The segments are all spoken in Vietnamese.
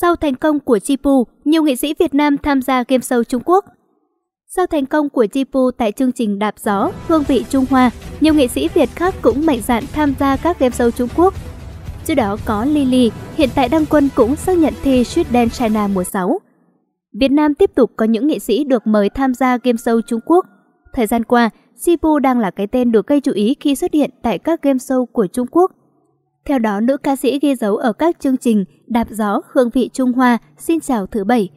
Sau thành công của Jipu, nhiều nghệ sĩ Việt Nam tham gia game show Trung Quốc. Sau thành công của Jipu tại chương trình Đạp Gió, Hương vị Trung Hoa, nhiều nghệ sĩ Việt khác cũng mạnh dạn tham gia các game show Trung Quốc. Trước đó có Lily, hiện tại Đăng Quân cũng xác nhận thi Street Dance China mùa 6. Việt Nam tiếp tục có những nghệ sĩ được mời tham gia game show Trung Quốc. Thời gian qua, Jipu đang là cái tên được gây chú ý khi xuất hiện tại các game show của Trung Quốc – theo đó, nữ ca sĩ ghi dấu ở các chương trình Đạp Gió, Hương vị Trung Hoa, Xin chào thứ Bảy.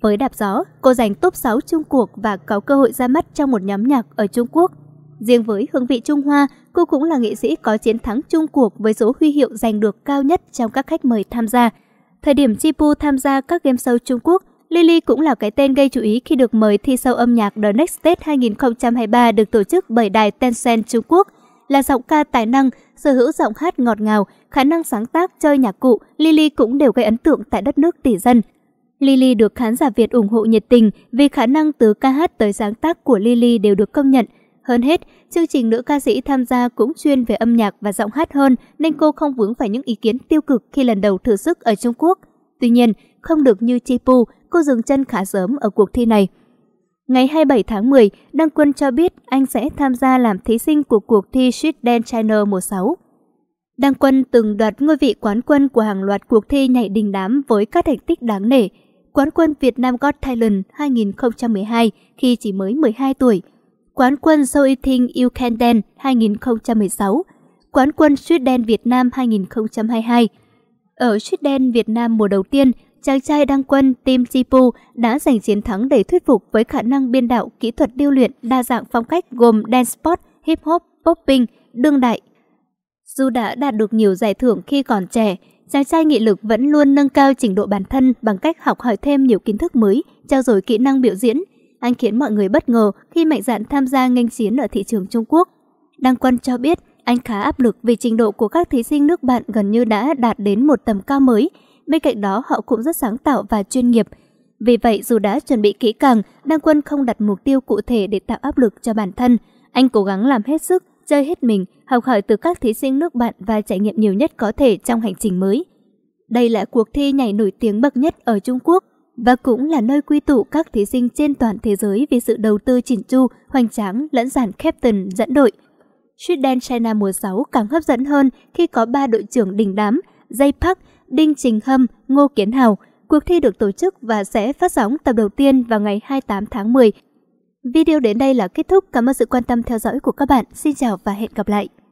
Với Đạp Gió, cô giành top 6 Trung cuộc và có cơ hội ra mắt trong một nhóm nhạc ở Trung Quốc. Riêng với Hương vị Trung Hoa, cô cũng là nghệ sĩ có chiến thắng Trung cuộc với số huy hiệu giành được cao nhất trong các khách mời tham gia. Thời điểm Chipu tham gia các game show Trung Quốc, Lily cũng là cái tên gây chú ý khi được mời thi sâu âm nhạc The Next Stage 2023 được tổ chức bởi đài Tencent Trung Quốc là giọng ca tài năng, sở hữu giọng hát ngọt ngào, khả năng sáng tác, chơi nhạc cụ, Lily cũng đều gây ấn tượng tại đất nước tỷ dân. Lily được khán giả Việt ủng hộ nhiệt tình vì khả năng từ ca hát tới sáng tác của Lily đều được công nhận. Hơn hết, chương trình nữ ca sĩ tham gia cũng chuyên về âm nhạc và giọng hát hơn nên cô không vướng phải những ý kiến tiêu cực khi lần đầu thử sức ở Trung Quốc. Tuy nhiên, không được như Chi Pu, cô dừng chân khá sớm ở cuộc thi này. Ngày 27 tháng 10, Đăng Quân cho biết anh sẽ tham gia làm thí sinh của cuộc thi Sweden Channel mùa 6. Đăng Quân từng đoạt ngôi vị quán quân của hàng loạt cuộc thi nhảy đình đám với các thành tích đáng nể. Quán quân Việt Nam Got Talent 2012 khi chỉ mới 12 tuổi. Quán quân So Eating You Can Dance 2016. Quán quân Sweden Việt Nam 2022. Ở Sweden Việt Nam mùa đầu tiên, chàng trai đăng quân Tim Jipu đã giành chiến thắng đầy thuyết phục với khả năng biên đạo, kỹ thuật điêu luyện đa dạng phong cách gồm dance pop, hip hop, popping, đương đại. Dù đã đạt được nhiều giải thưởng khi còn trẻ, chàng trai nghị lực vẫn luôn nâng cao trình độ bản thân bằng cách học hỏi thêm nhiều kiến thức mới, trao dồi kỹ năng biểu diễn. Anh khiến mọi người bất ngờ khi mạnh dạn tham gia nghênh chiến ở thị trường Trung Quốc. Đăng Quân cho biết anh khá áp lực vì trình độ của các thí sinh nước bạn gần như đã đạt đến một tầm cao mới bên cạnh đó họ cũng rất sáng tạo và chuyên nghiệp. Vì vậy, dù đã chuẩn bị kỹ càng, Đăng Quân không đặt mục tiêu cụ thể để tạo áp lực cho bản thân. Anh cố gắng làm hết sức, chơi hết mình, học hỏi từ các thí sinh nước bạn và trải nghiệm nhiều nhất có thể trong hành trình mới. Đây là cuộc thi nhảy nổi tiếng bậc nhất ở Trung Quốc và cũng là nơi quy tụ các thí sinh trên toàn thế giới vì sự đầu tư chỉnh chu, hoành tráng lẫn dàn captain dẫn đội. Street Dance China mùa 6 càng hấp dẫn hơn khi có ba đội trưởng đỉnh đám, Jay Park, Đinh Trình Hâm, Ngô Kiến Hào. Cuộc thi được tổ chức và sẽ phát sóng tập đầu tiên vào ngày 28 tháng 10. Video đến đây là kết thúc. Cảm ơn sự quan tâm theo dõi của các bạn. Xin chào và hẹn gặp lại.